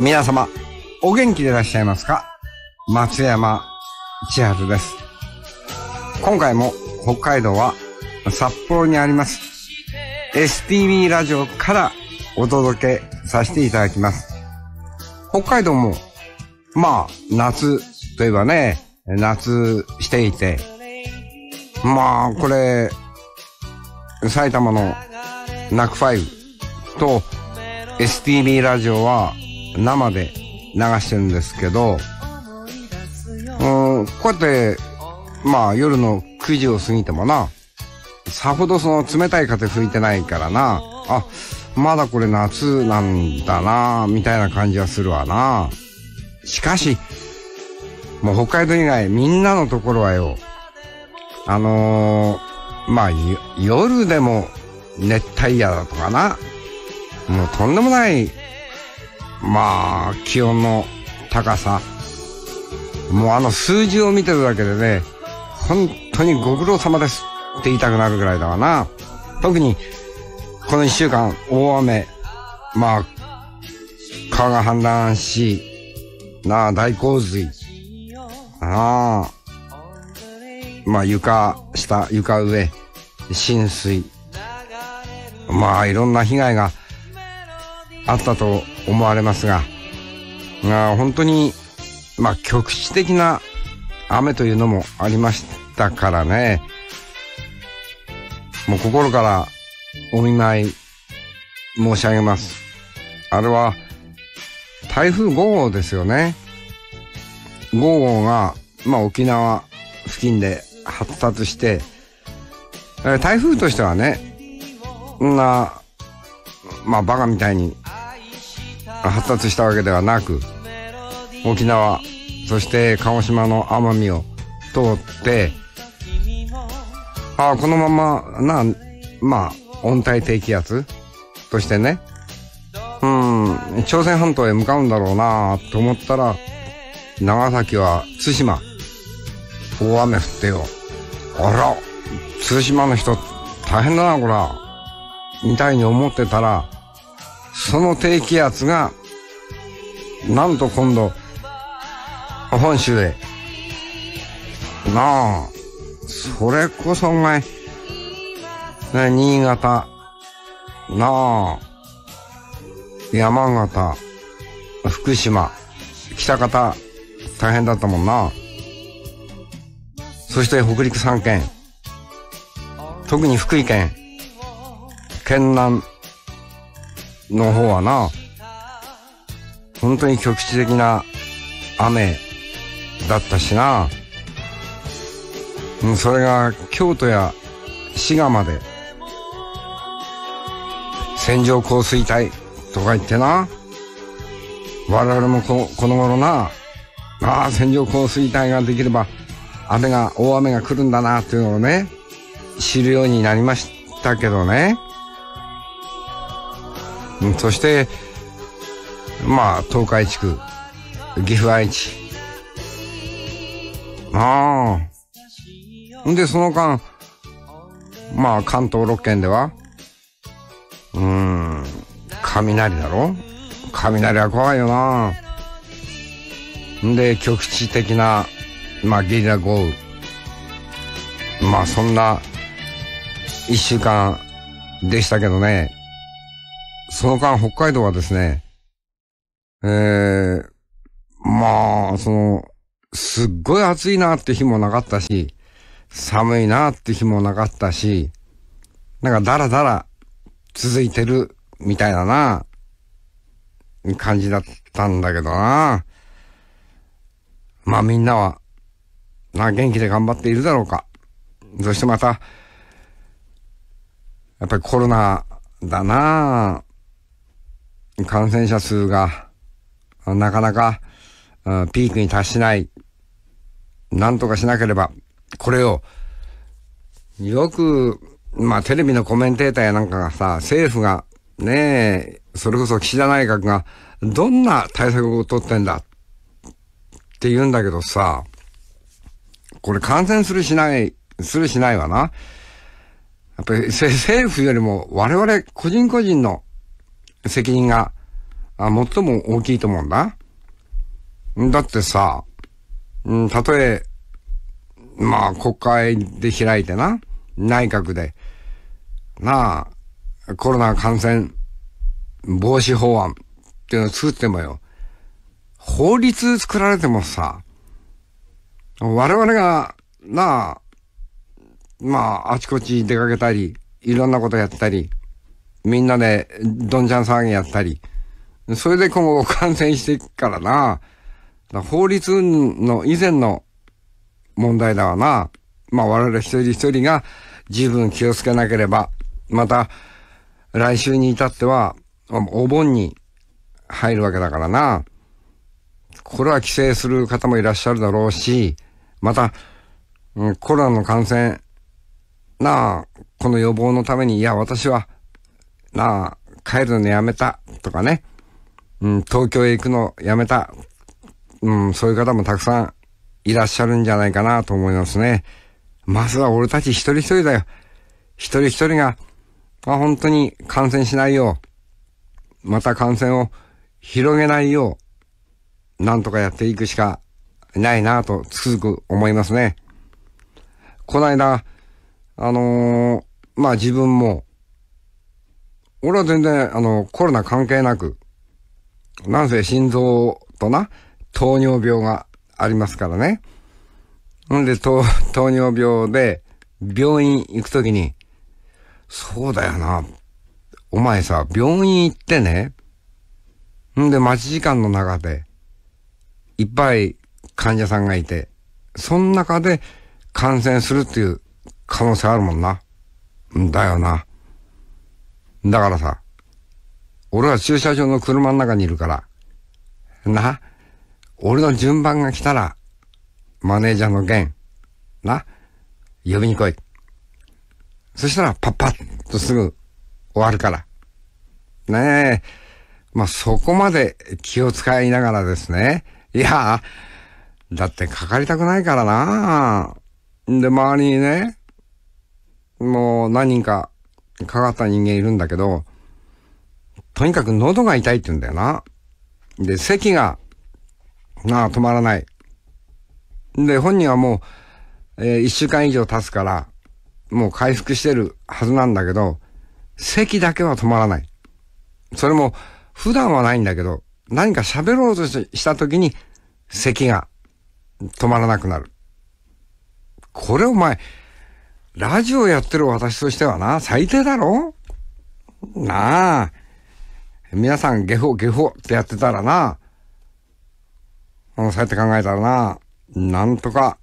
皆様、お元気でいらっしゃいますか松山千春です。今回も北海道は札幌にあります s t v ラジオからお届けさせていただきます。北海道も、まあ、夏といえばね、夏していて、まあ、これ、埼玉のナクファイブと s t v ラジオは生で流してるんですけど、うん、こうやって、まあ夜の9時を過ぎてもな、さほどその冷たい風吹いてないからな、あ、まだこれ夏なんだな、みたいな感じはするわな。しかし、もう北海道以外みんなのところはよ、あのー、まあ夜でも熱帯夜だとかな、もうとんでもないまあ、気温の高さ、もうあの数字を見てるだけでね、本当にご苦労様ですって言いたくなるぐらいだわな。特に、この一週間、大雨、まあ、川が氾濫し、なあ、大洪水、ああ、まあ床下、床上、浸水、まあいろんな被害があったと思われますが、まあ、本当に、まあ、局地的な雨というのもありましたからね、もう心からお見舞い申し上げます。あれは、台風5号ですよね。5号が、まあ、沖縄付近で発達して、台風としてはね、んな、まあ、バカみたいに発達したわけではなく沖縄そして鹿児島の奄美を通ってああこのままなまあ温帯低気圧としてねうん朝鮮半島へ向かうんだろうなと思ったら長崎は対馬大雨降ってよあら対馬の人大変だなこらみたいに思ってたらその低気圧がなんと今度、本州で。なあ、それこそお前、ね、新潟、なあ、山形、福島、北方、大変だったもんな。そして北陸三県、特に福井県、県南の方はな、本当に局地的な雨だったしな。それが京都や滋賀まで線状降水帯とか言ってな。我々もここの頃な、ああ、線状降水帯ができれば雨が、大雨が来るんだなっていうのをね、知るようになりましたけどね。そして、まあ、東海地区、岐阜愛知。ああ。んで、その間、まあ、関東6県では、うーん、雷だろ雷は怖いよなんで、局地的な、まあ、ゲリラ豪雨。まあ、そんな、一週間でしたけどね。その間、北海道はですね、えー、まあ、その、すっごい暑いなって日もなかったし、寒いなって日もなかったし、なんかダラダラ続いてるみたいだな、感じだったんだけどな。まあみんなは、な、元気で頑張っているだろうか。そしてまた、やっぱりコロナだな感染者数がなかなか、うん、ピークに達しない。なんとかしなければ。これを、よく、まあテレビのコメンテーターやなんかがさ、政府が、ねえ、それこそ岸田内閣が、どんな対策を取ってんだって言うんだけどさ、これ感染するしない、するしないわな。やっぱり政府よりも我々個人個人の責任があ、最も大きいと思うんだ。だってさ、うん、たとえ、まあ、国会で開いてな、内閣で、なあ、コロナ感染防止法案っていうのを作ってもよ、法律作られてもさ、我々が、なあ、まあ、あちこち出かけたり、いろんなことやったり、みんなでどんちゃん騒ぎやったり、それで今後感染していくからな。ら法律の以前の問題だわな。まあ我々一人一人が十分気をつけなければ。また、来週に至っては、お盆に入るわけだからな。これは帰省する方もいらっしゃるだろうし、また、うん、コロナの感染、なあ、この予防のために、いや、私は、なあ、帰るのやめた、とかね。うん、東京へ行くのやめた、うん、そういう方もたくさんいらっしゃるんじゃないかなと思いますね。まずは俺たち一人一人だよ。一人一人が、まあ、本当に感染しないよう、また感染を広げないよう、なんとかやっていくしかないなとつくづく思いますね。こないだ、あのー、まあ自分も、俺は全然、あの、コロナ関係なく、なんせ心臓とな、糖尿病がありますからね。んで、糖、糖尿病で、病院行くときに、そうだよな。お前さ、病院行ってね。んで、待ち時間の中で、いっぱい患者さんがいて、その中で感染するっていう可能性あるもんな。んだよな。だからさ、俺は駐車場の車の中にいるから。な、俺の順番が来たら、マネージャーの弦、な、呼びに来い。そしたら、パッパッとすぐ終わるから。ねえ、まあ、そこまで気を使いながらですね。いや、だってかかりたくないからな。で、周りにね、もう何人かかかった人間いるんだけど、とにかく喉が痛いって言うんだよな。で、咳が、なあ、止まらない。で、本人はもう、えー、一週間以上経つから、もう回復してるはずなんだけど、咳だけは止まらない。それも、普段はないんだけど、何か喋ろうとした時に、咳が止まらなくなる。これお前、ラジオやってる私としてはな、最低だろなあ。皆さん、ゲホゲホってやってたらな、そうやって考えたらな、なんとか、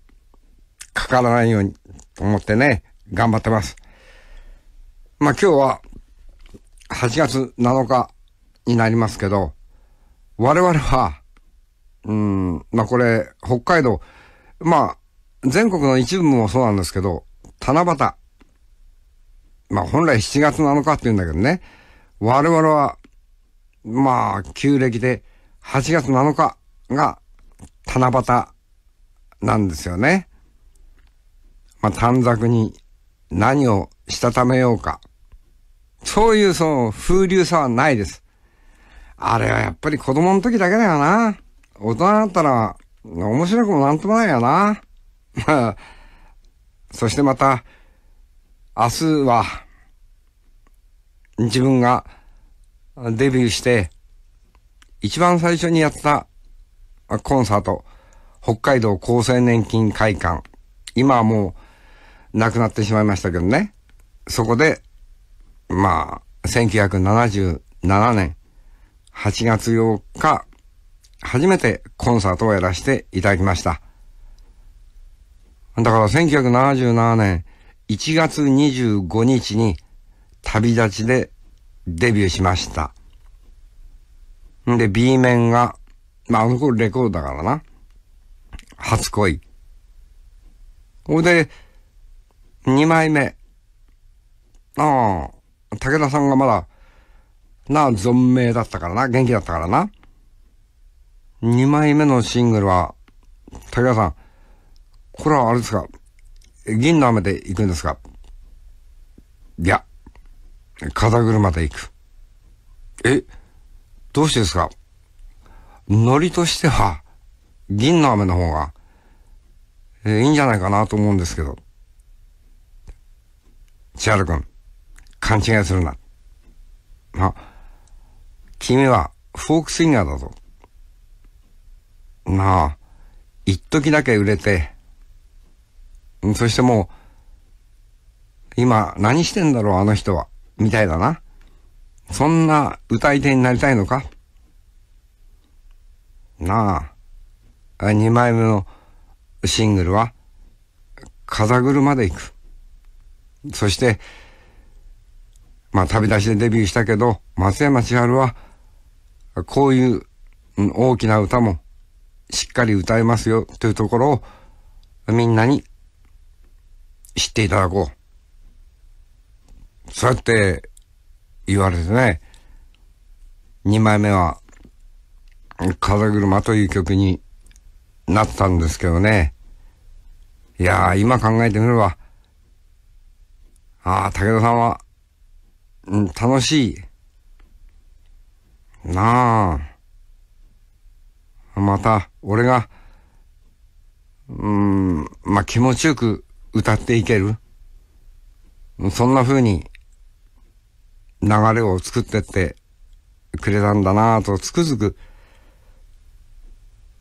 かからないように、と思ってね、頑張ってます。まあ、今日は、8月7日になりますけど、我々は、うん、まあ、これ、北海道、まあ、全国の一部もそうなんですけど、七夕。まあ、本来7月7日って言うんだけどね、我々はまあ、旧暦で8月7日が七夕なんですよね。まあ、短冊に何をしたためようか。そういうその風流さはないです。あれはやっぱり子供の時だけだよな。大人だったら面白くもなんともないよな。まあ、そしてまた、明日は、自分がデビューして、一番最初にやったコンサート、北海道厚生年金会館。今はもう、亡くなってしまいましたけどね。そこで、まあ、1977年8月8日、初めてコンサートをやらせていただきました。だから1977年1月25日に旅立ちでデビューしました。んで、B 面が、まあ、あの頃レコードだからな。初恋。ほで、2枚目。ああ、武田さんがまだ、なあ、存命だったからな、元気だったからな。2枚目のシングルは、武田さん、これはあれですか銀の雨で行くんですかいや、風車で行く。え、どうしてですかノリとしては、銀の飴の方が、えー、いいんじゃないかなと思うんですけど。千春君、勘違いするな。あ、君はフォークスインガーだぞ。なあ、一時だけ売れて、そしてもう、今何してんだろう、あの人は。みたいだな。そんな歌い手になりたいのかなあ。2枚目のシングルは、風車で行く。そして、まあ旅立ちでデビューしたけど、松山千春は、こういう大きな歌もしっかり歌えますよというところをみんなに知っていただこう。そうやって言われてね、二枚目は、風車という曲になったんですけどね。いやー、今考えてみれば、ああ、武田さんは、うん、楽しい。なあ。また、俺が、うん、まあ、気持ちよく歌っていける。そんな風に流れを作ってってくれたんだなぁとつくづく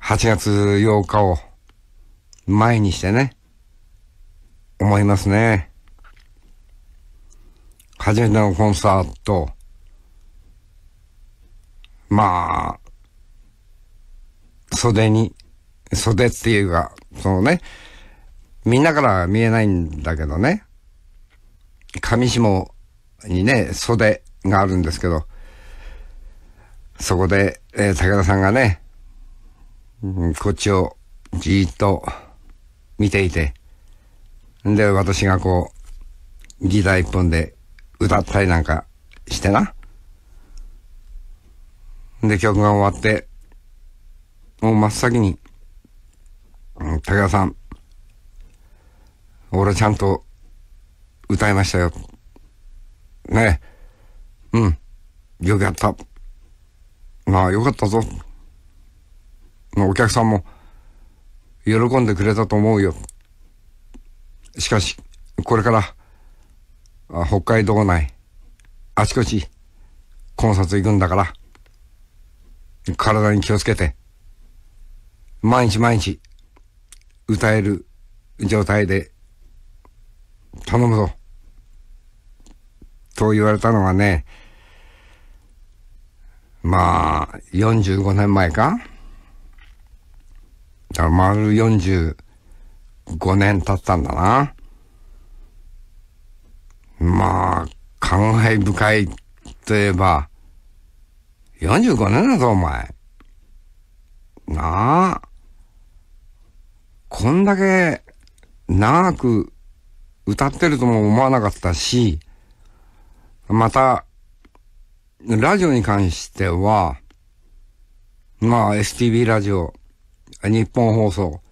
8月8日を前にしてね、思いますね。初めてのコンサート、まあ、袖に、袖っていうか、そのね、みんなから見えないんだけどね、上下にね、袖があるんですけど、そこで、えー、武田さんがね、うん、こっちをじーっと見ていて、んで、私がこう、ギター一本で歌ったりなんかしてな。で、曲が終わって、もう真っ先に、うん、武田さん、俺ちゃんと歌いましたよ。ねえ。うん。よくやった。まあ、よかったぞ。まあ、お客さんも、喜んでくれたと思うよ。しかし、これから、北海道内、あちこち、コンサート行くんだから、体に気をつけて、毎日毎日、歌える状態で、頼むぞ。と言われたのはね、まあ、45年前かだから丸45年経ったんだな。まあ、感慨深いといえば、45年だぞ、お前。なあ。こんだけ長く歌ってるとも思わなかったし、また、ラジオに関しては、まあ、s t v ラジオ、日本放送、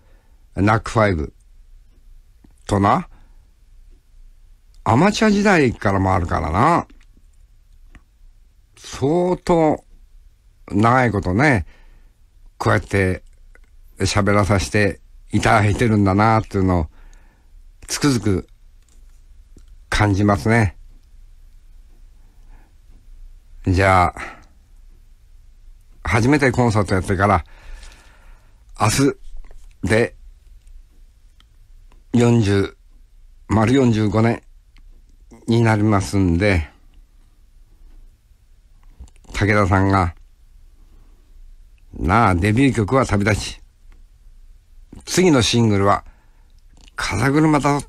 NAC5 とな、アマチュア時代からもあるからな、相当長いことね、こうやって喋らさせていただいてるんだなっていうのを、つくづく感じますね。じゃあ、初めてコンサートやってから、明日で、40、丸45年になりますんで、武田さんが、なあ、デビュー曲は旅立ち。次のシングルは、風車だ。っ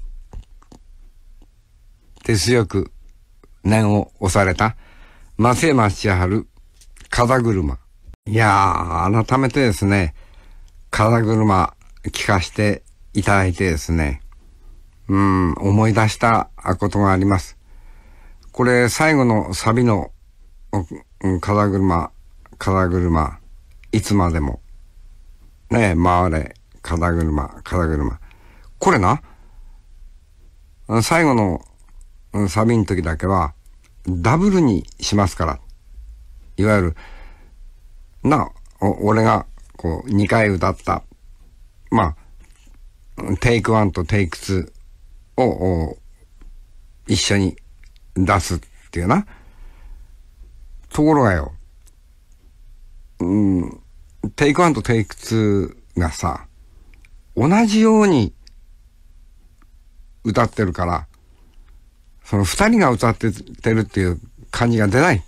て強く念を押された。松山千春、風車。いやー、改めてですね、風車聞かせていただいてですね、うん、思い出したことがあります。これ、最後のサビの、風車、風車、いつまでも。ね回れ、風車、風車。これな、最後のサビの時だけは、ダブルにしますから。いわゆる、な、俺が、こう、2回歌った、まあ、テイク1とテイク2を、一緒に出すっていうな。ところがよ、うん、テイク1とテイク2がさ、同じように歌ってるから、その二人が歌っててるっていう感じが出ないっ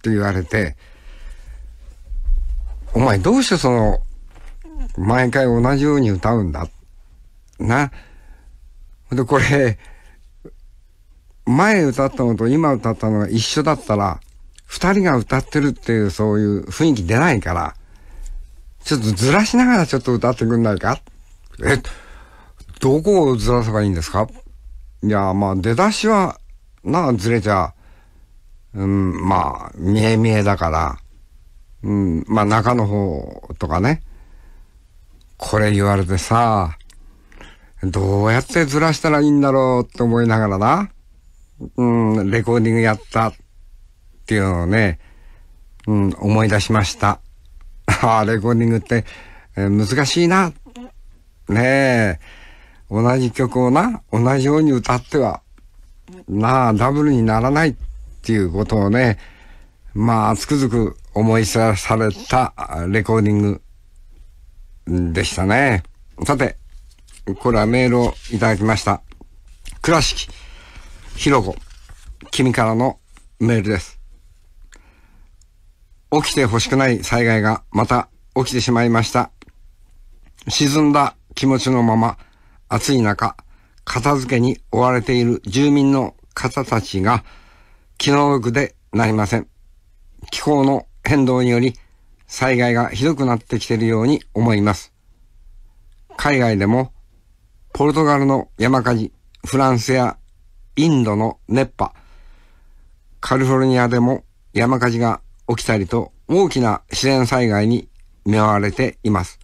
て言われて、お前どうしてその、毎回同じように歌うんだな。で、これ、前歌ったのと今歌ったのが一緒だったら、二人が歌ってるっていうそういう雰囲気出ないから、ちょっとずらしながらちょっと歌ってくんないかえ、どこをずらせばいいんですかいや、まあ、出だしは、な、ずれちゃ、うん、まあ、見え見えだから、うん、まあ、中の方とかね、これ言われてさ、どうやってずらしたらいいんだろうって思いながらな、うん、レコーディングやったっていうのをね、うん、思い出しました。ああ、レコーディングって、えー、難しいな。ねえ。同じ曲をな、同じように歌っては、なあ、ダブルにならないっていうことをね、まあ、つくづく思い知らされたレコーディングでしたね。さて、これはメールをいただきました。倉敷、ひろこ、君からのメールです。起きて欲しくない災害がまた起きてしまいました。沈んだ気持ちのまま、暑い中、片付けに追われている住民の方たちが気の毒でなりません。気候の変動により災害がひどくなってきているように思います。海外でもポルトガルの山火事、フランスやインドの熱波、カリフォルニアでも山火事が起きたりと大きな自然災害に見舞われています。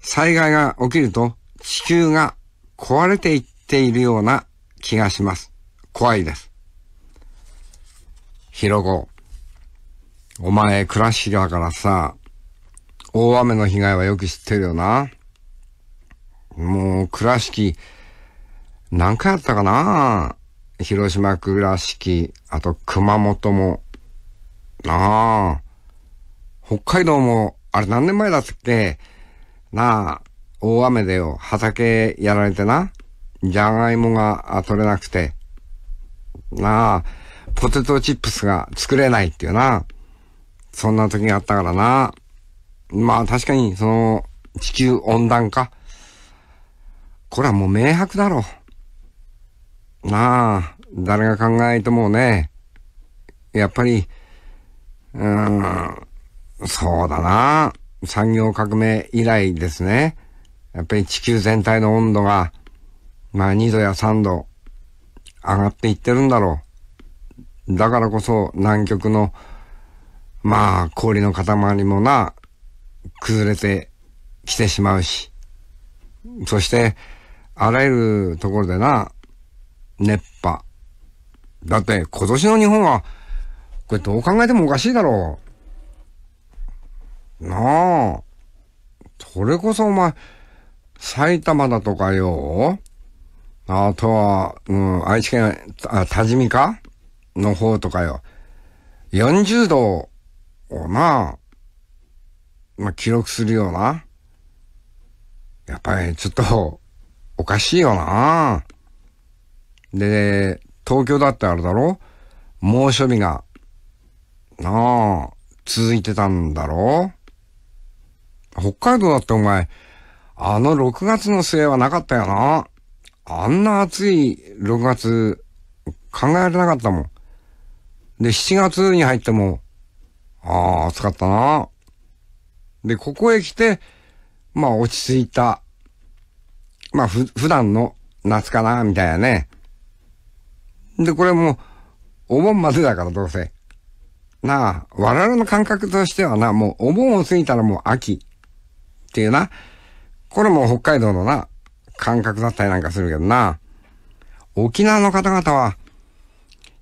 災害が起きると地球が壊れていっているような気がします。怖いです。ひろゴ、お前クラ倉敷だからさ、大雨の被害はよく知ってるよな。もう倉敷、何回あったかな広島倉敷、あと熊本も。なあ。北海道も、あれ何年前だっけなあ。大雨でよ、畑やられてな、じゃがいもが取れなくて、なあ、ポテトチップスが作れないっていうな、そんな時があったからな。まあ確かに、その、地球温暖化。これはもう明白だろう。なあ、誰が考えてもね、やっぱり、うーん、そうだな。産業革命以来ですね。やっぱり地球全体の温度が、まあ2度や3度上がっていってるんだろう。だからこそ南極の、まあ氷の塊もな、崩れてきてしまうし。そして、あらゆるところでな、熱波。だって今年の日本は、これどう考えてもおかしいだろう。なあ。それこそお前、埼玉だとかよ、あとは、うん、愛知県、あ、多治見かの方とかよ、40度をな、まあ、記録するような、やっぱりちょっと、おかしいよな。で、東京だってあるだろ猛暑日が、なあ、続いてたんだろ北海道だってお前、あの6月の末はなかったよな。あんな暑い6月、考えられなかったもん。で、7月に入っても、ああ、暑かったな。で、ここへ来て、まあ落ち着いた。まあふ、普段の夏かな、みたいなね。で、これも、お盆までだからどうせ。なあ、我々の感覚としてはな、もうお盆を過ぎたらもう秋。っていうな。これも北海道のな、感覚だったりなんかするけどな。沖縄の方々は、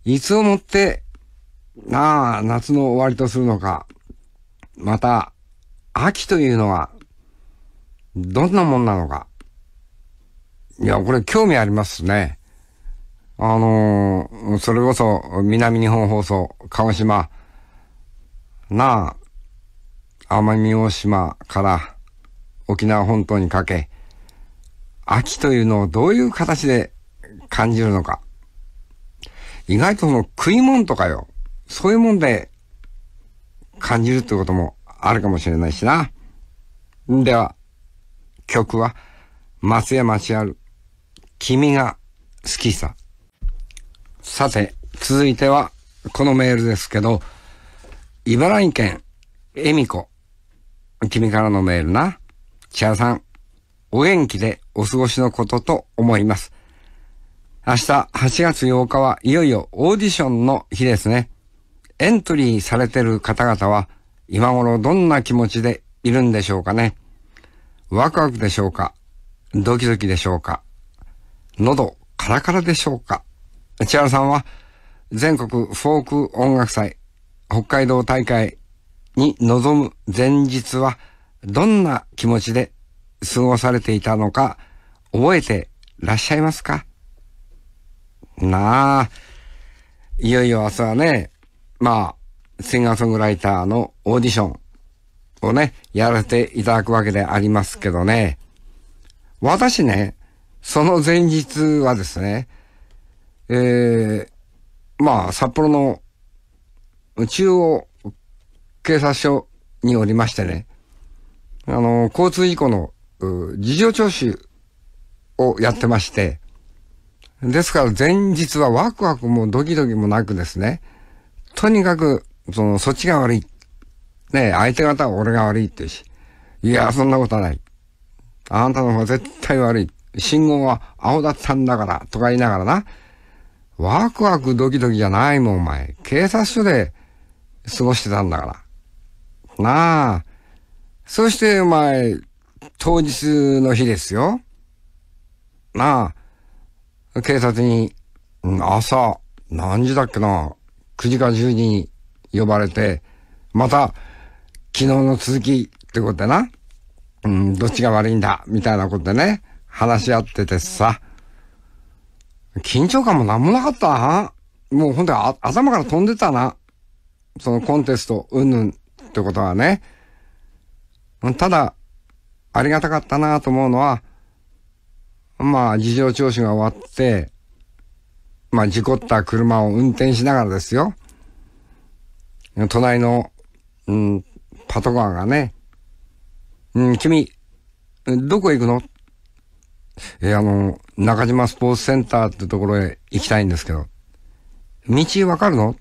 いつをもって、なあ、夏の終わりとするのか、また、秋というのは、どんなもんなのか。いや、これ興味ありますね。あのー、それこそ、南日本放送、鹿児島、なあ、奄美大島から、沖縄本島にかけ、秋というのをどういう形で感じるのか。意外とその食い物とかよ、そういうもんで感じるってこともあるかもしれないしな。では、曲は、松山ある、君が好きさ。さて、続いては、このメールですけど、茨城県、恵美子。君からのメールな。千原さん、お元気でお過ごしのことと思います。明日8月8日はいよいよオーディションの日ですね。エントリーされてる方々は今頃どんな気持ちでいるんでしょうかね。ワクワクでしょうかドキドキでしょうか喉カラカラでしょうか千原さんは全国フォーク音楽祭北海道大会に臨む前日はどんな気持ちで過ごされていたのか覚えてらっしゃいますかなあ、いよいよ明日はね、まあ、シンガーソングライターのオーディションをね、やらせていただくわけでありますけどね、私ね、その前日はですね、えー、まあ、札幌の中央警察署におりましてね、あの、交通事故の事情聴取をやってまして、ですから前日はワクワクもドキドキもなくですね、とにかく、その、そっちが悪い。ね相手方は俺が悪いってし、いや、そんなことはない。あなたの方が絶対悪い。信号は青だったんだから、とか言いながらな。ワクワクドキドキじゃないもん、お前。警察署で過ごしてたんだから。なあ、そして、お前、当日の日ですよ。なあ、警察に、朝、何時だっけな、9時か10時に呼ばれて、また、昨日の続きってことでな、うん、どっちが悪いんだ、みたいなことでね、話し合っててさ、緊張感もなんもなかったもうほんと頭から飛んでたな。そのコンテスト、うんぬんってことはね。ただ、ありがたかったなと思うのは、まあ、事情聴取が終わって、まあ、事故った車を運転しながらですよ。隣の、うん、パトカーがね、うん、君、どこ行くのえあの、中島スポーツセンターってところへ行きたいんですけど、道わかるの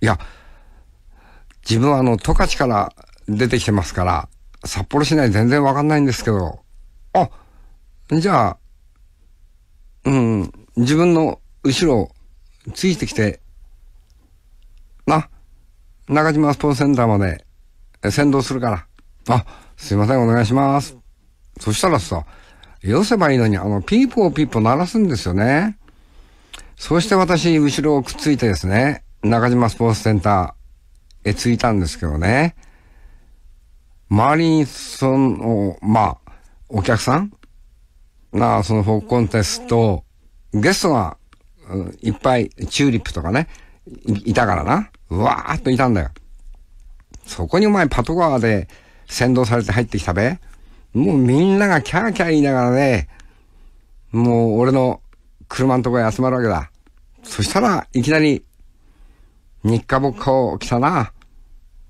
いや、自分はあの、十勝から出てきてますから、札幌市内全然わかんないんですけど、あ、じゃあ、うん、自分の後ろ、ついてきて、な、中島スポーツセンターまで、先導するから。あ、すいません、お願いします。そしたらさ、寄せばいいのに、あの、ピーポーピーポー鳴らすんですよね。そうして私、後ろをくっついてですね、中島スポーツセンターへ着いたんですけどね。周りに、その、まあ、お客さんが、そのフォーコンテスト、ゲストが、うん、いっぱい、チューリップとかね、いいたからな。わーっといたんだよ。そこにお前パトカーで先導されて入ってきたべ。もうみんながキャーキャー言いながらね、もう俺の車のとこへ集まるわけだ。そしたらいきなり、日課ぼっかを来たな。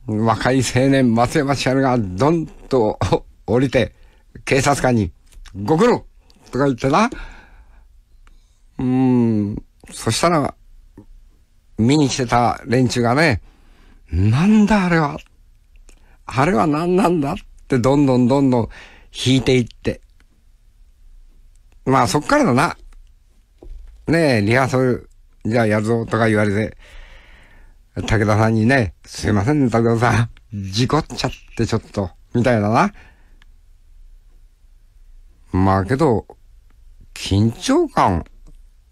若い青年松山千春がどんと降りて、警察官に、ご苦労とか言ってな。うーん、そしたら、見に来てた連中がね、なんだあれはあれは何なんだってどんどんどんどん引いていって。まあそっからだな。ねえ、リハーサル、じゃあやるぞとか言われて、武田さんにね、すいません、武田さん。事故っちゃってちょっと、みたいなな。まあけど、緊張感、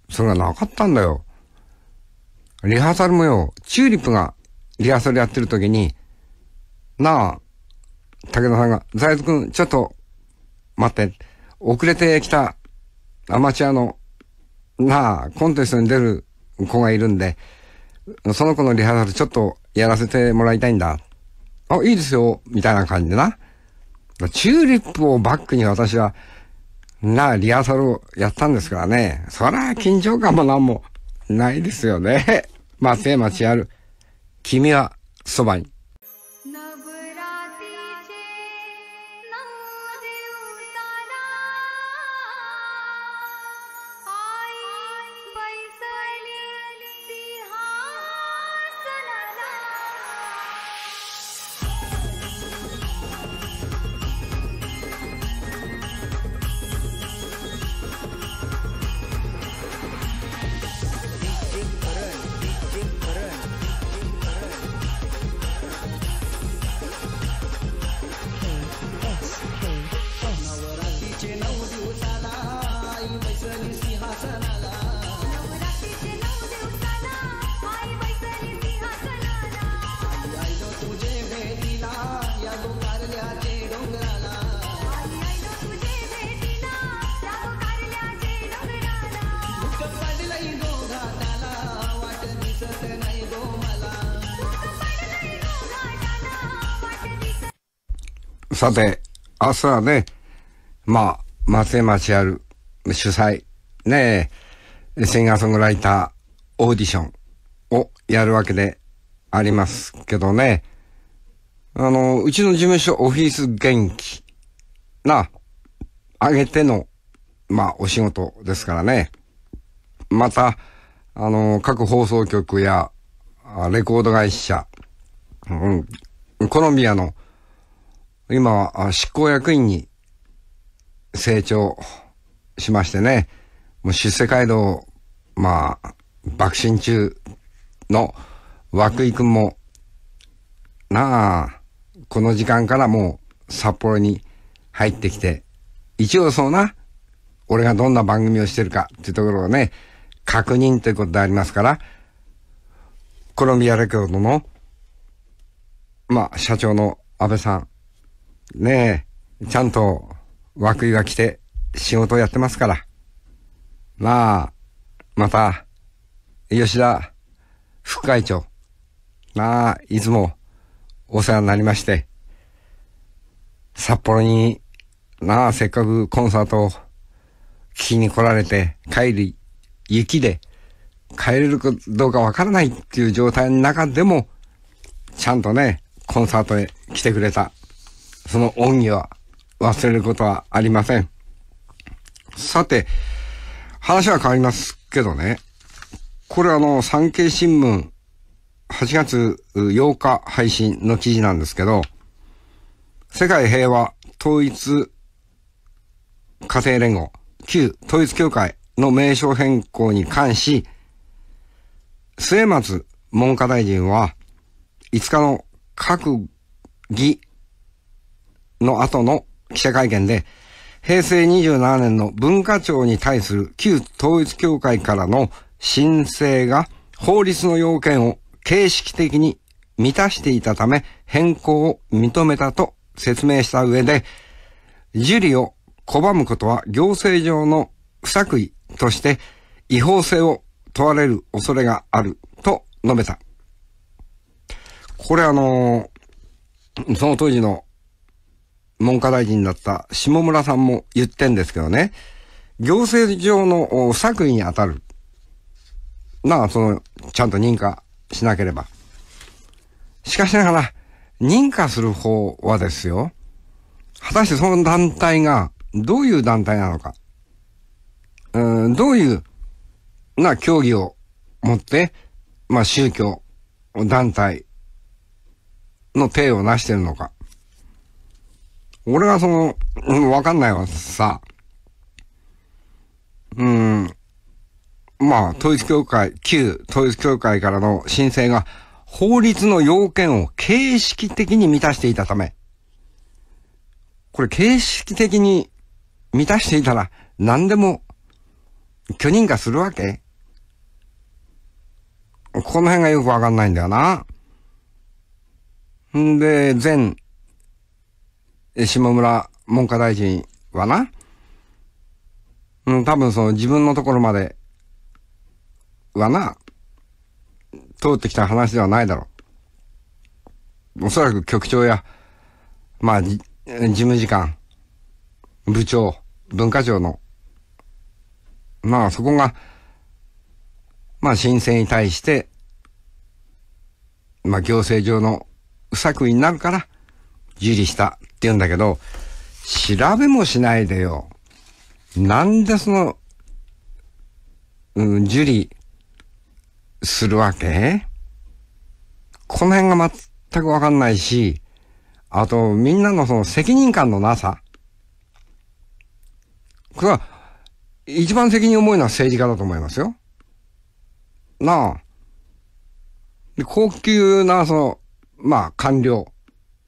それがなかったんだよ。リハーサルもよ、チューリップがリハーサルやってる時に、なあ、武田さんが、財津ん、ちょっと、待って、遅れてきたアマチュアの、なあ、コンテストに出る子がいるんで、その子のリハーサルちょっとやらせてもらいたいんだ。あ、いいですよ、みたいな感じでな。チューリップをバックに私は、な、リハーサルをやったんですからね。そら、緊張感もなんもないですよね。松山千春、君はそばに。さて、明日はね、まあ、松山ある主催、ねえ、シンガーソングライターオーディションをやるわけでありますけどね、あの、うちの事務所オフィス元気な、あげての、まあ、お仕事ですからね。また、あの、各放送局や、レコード会社、うん、コロンビアの今は執行役員に成長しましてね、もう出世街道、まあ、爆心中の涌井くんも、なあ、この時間からもう札幌に入ってきて、一応そうな、俺がどんな番組をしてるかっていうところをね、確認ということでありますから、コロンビアレコードの、まあ、社長の安倍さん、ねえ、ちゃんと枠井が来て仕事をやってますから。まあ、また、吉田副会長。まあ、いつもお世話になりまして、札幌に、なあ、せっかくコンサートを聞きに来られて、帰り、雪で、帰れるかどうかわからないっていう状態の中でも、ちゃんとね、コンサートへ来てくれたその恩義は忘れることはありません。さて、話は変わりますけどね。これあの、産経新聞8月8日配信の記事なんですけど、世界平和統一家庭連合、旧統一協会の名称変更に関し、末松文科大臣は5日の閣議の後の記者会見で、平成27年の文化庁に対する旧統一協会からの申請が法律の要件を形式的に満たしていたため変更を認めたと説明した上で、受理を拒むことは行政上の不作為として違法性を問われる恐れがあると述べた。これあの、その当時の文科大臣だった下村さんも言ってんですけどね、行政上の作為に当たる。なあ、その、ちゃんと認可しなければ。しかしながら、認可する方はですよ、果たしてその団体がどういう団体なのか、うん、どういう、な、競技を持って、まあ、宗教、団体の体を成しているのか。俺がその、うん、わかんないわ、さ、うん、まあ、統一教会、旧統一教会からの申請が、法律の要件を形式的に満たしていたため、これ形式的に満たしていたら何でも許認可するわけこの辺がよくわかんないんだよな。んで、全下村文科大臣はな、うん、多分その自分のところまではな、通ってきた話ではないだろう。おそらく局長や、まあ、事務次官、部長、文化庁の、まあそこが、まあ申請に対して、まあ行政上の不作為になるから、受理した言うんだけど、調べもしないでよ。なんでその、うん、受理するわけこの辺が全くわかんないし、あと、みんなのその責任感のなさ。これは、一番責任重いのは政治家だと思いますよ。なあ。で高級な、その、まあ、官僚、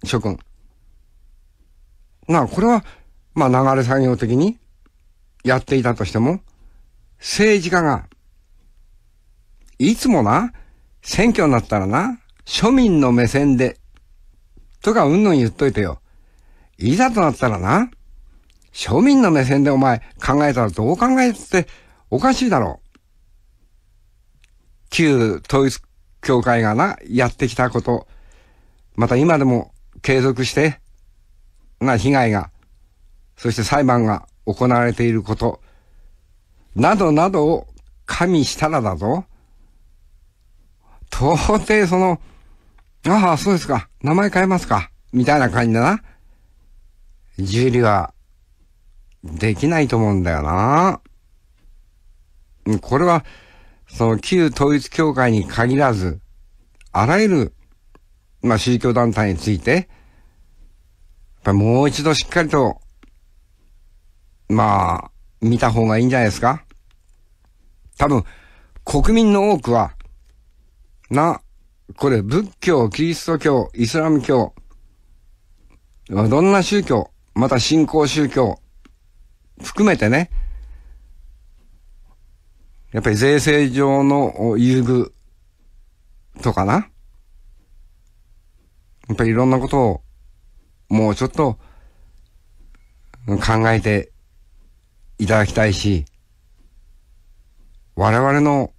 諸君。まあこれは、まあ流れ作業的にやっていたとしても、政治家が、いつもな、選挙になったらな、庶民の目線で、とかうんぬん言っといてよ。いざとなったらな、庶民の目線でお前考えたらどう考えておかしいだろう。旧統一協会がな、やってきたこと、また今でも継続して、な被害が、そして裁判が行われていること、などなどを加味したらだぞ。到底その、ああ、そうですか。名前変えますか。みたいな感じだな。受理は、できないと思うんだよな。これは、その旧統一教会に限らず、あらゆる、まあ宗教団体について、ぱりもう一度しっかりと、まあ、見た方がいいんじゃないですか多分、国民の多くは、な、これ仏教、キリスト教、イスラム教、どんな宗教、また信仰宗教、含めてね、やっぱり税制上の優遇とかな。やっぱりいろんなことをもうちょっと、考えていただきたいし、我々の、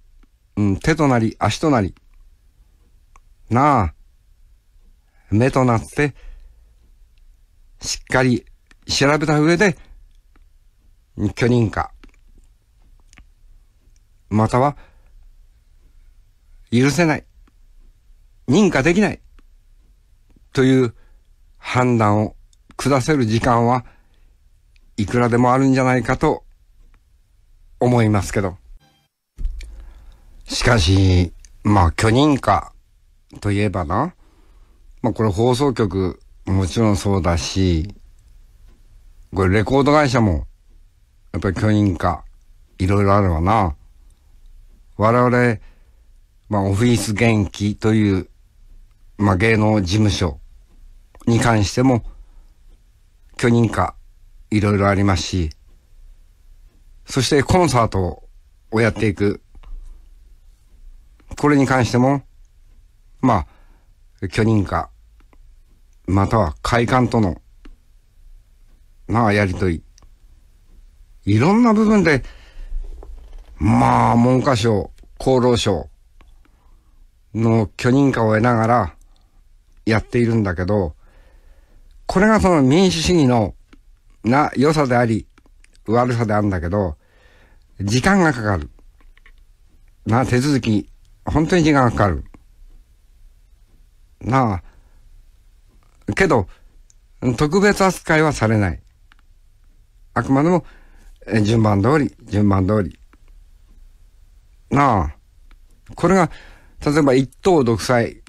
うん、手となり足となり、なあ、目となって、しっかり調べた上で、許認可、または、許せない、認可できない、という、判断を下せる時間はいくらでもあるんじゃないかと思いますけど。しかし、まあ許認可といえばな、まあこれ放送局もちろんそうだし、これレコード会社もやっぱり許認可いろいろあるわな。我々、まあオフィス元気という、まあ芸能事務所に関しても許認可いろいろありますし、そしてコンサートをやっていく。これに関しても、まあ、許認可、または会館との、まあ、やりとり。いろんな部分で、まあ、文科省、厚労省の許認可を得ながらやっているんだけど、これがその民主主義のな良さであり、悪さであるんだけど、時間がかかる。な、手続き、本当に時間がかかる。なあ、けど、特別扱いはされない。あくまでも、順番通り、順番通り。なあ、これが、例えば一党独裁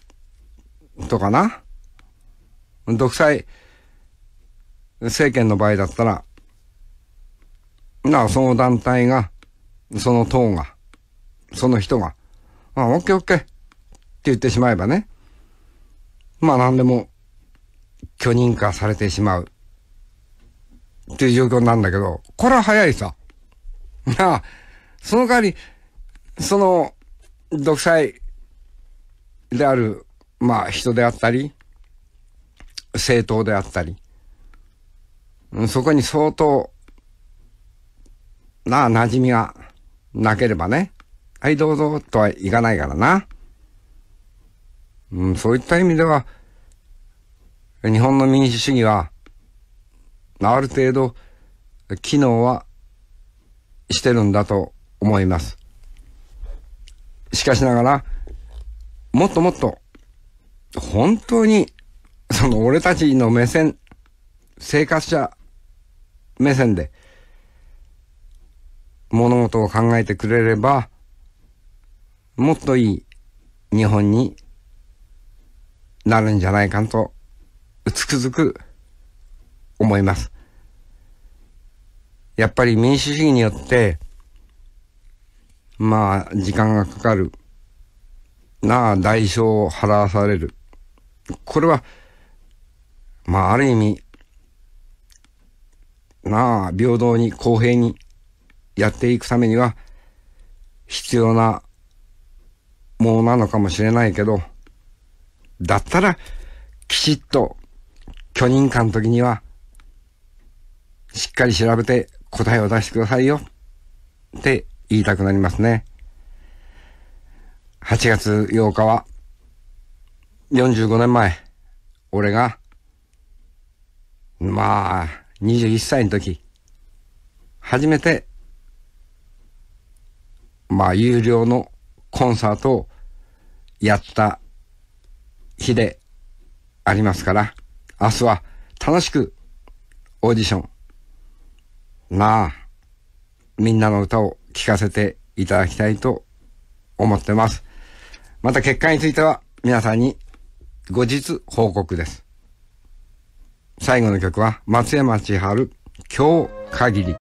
とかな。独裁、政権の場合だったら、なあ、その団体が、その党が、その人が、あ、オッケーオッケーって言ってしまえばね、まあ何でも許認可されてしまうっていう状況なんだけど、これは早いさ。なあ、その代わり、その、独裁である、まあ人であったり、政党であったり、そこに相当、なあ、馴染みがなければね、はい、どうぞ、とはいかないからな。うん、そういった意味では、日本の民主主義は、ある程度、機能はしてるんだと思います。しかしながら、もっともっと、本当に、その俺たちの目線、生活者目線で物事を考えてくれれば、もっといい日本になるんじゃないかと、つくづく思います。やっぱり民主主義によって、まあ、時間がかかる。なあ、代償を払わされる。これは、まあ、ある意味、なあ、平等に公平にやっていくためには、必要なものなのかもしれないけど、だったら、きちっと、許認可の時には、しっかり調べて答えを出してくださいよ、って言いたくなりますね。8月8日は、45年前、俺が、まあ、21歳の時、初めて、まあ、有料のコンサートをやった日でありますから、明日は楽しくオーディション、なあ、みんなの歌を聴かせていただきたいと思ってます。また結果については皆さんに後日報告です。最後の曲は松山千春今日限り